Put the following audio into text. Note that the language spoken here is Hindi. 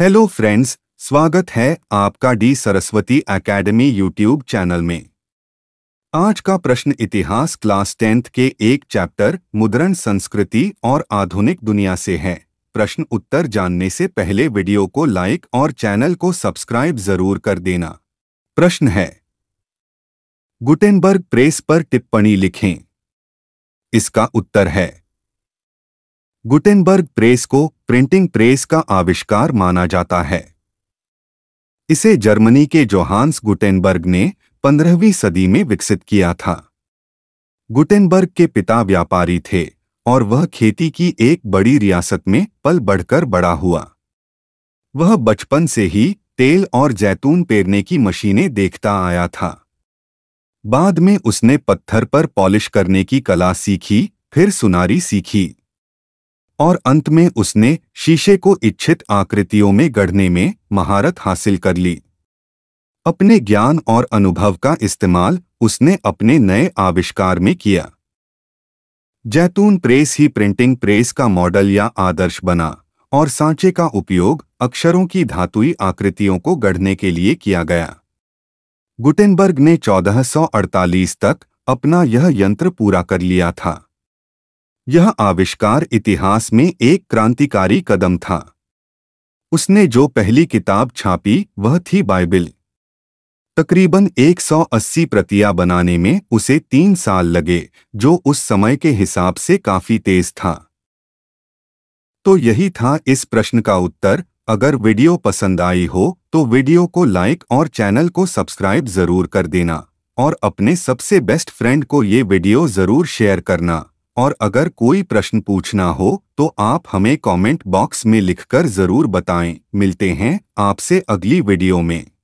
हेलो फ्रेंड्स स्वागत है आपका the Saraswati Academy YouTube channel में आज का प्रश्न इतिहास क्लास टेंथ के एक चैप्टर मुद्रण संस्कृति और आधुनिक दुनिया से है प्रश्न उत्तर जानने से पहले वीडियो को लाइक और चैनल को सब्सक्राइब जरूर कर देना प्रश्न है गुटेनबर्ग प्रेस पर टिप्पणी लिखें इसका उत्तर है गुटेनबर्ग प्रेस को प्रिंटिंग प्रेस का आविष्कार माना जाता है इसे जर्मनी के जोहान्स गुटेनबर्ग ने 15वीं सदी में विकसित किया था गुटेनबर्ग के पिता व्यापारी थे और वह खेती की एक बड़ी रियासत में पल बढ़कर बड़ा हुआ वह बचपन से ही तेल और जैतून पेरने की मशीनें देखता आया था बाद में उसने पत्थर पर पॉलिश करने की कला सीखी फिर सुनारी सीखी और अंत में उसने शीशे को इच्छित आकृतियों में गढ़ने में महारत हासिल कर ली अपने ज्ञान और अनुभव का इस्तेमाल उसने अपने नए आविष्कार में किया जैतून प्रेस ही प्रिंटिंग प्रेस का मॉडल या आदर्श बना और सांचे का उपयोग अक्षरों की धातुई आकृतियों को गढ़ने के लिए किया गया गुटेनबर्ग ने 1448 तक अपना यह यंत्र पूरा कर लिया था यह आविष्कार इतिहास में एक क्रांतिकारी कदम था उसने जो पहली किताब छापी वह थी बाइबिल तकरीबन 180 प्रतियां बनाने में उसे तीन साल लगे जो उस समय के हिसाब से काफी तेज था तो यही था इस प्रश्न का उत्तर अगर वीडियो पसंद आई हो तो वीडियो को लाइक और चैनल को सब्सक्राइब जरूर कर देना और अपने सबसे बेस्ट फ्रेंड को ये वीडियो जरूर शेयर करना और अगर कोई प्रश्न पूछना हो तो आप हमें कमेंट बॉक्स में लिखकर ज़रूर बताएं मिलते हैं आपसे अगली वीडियो में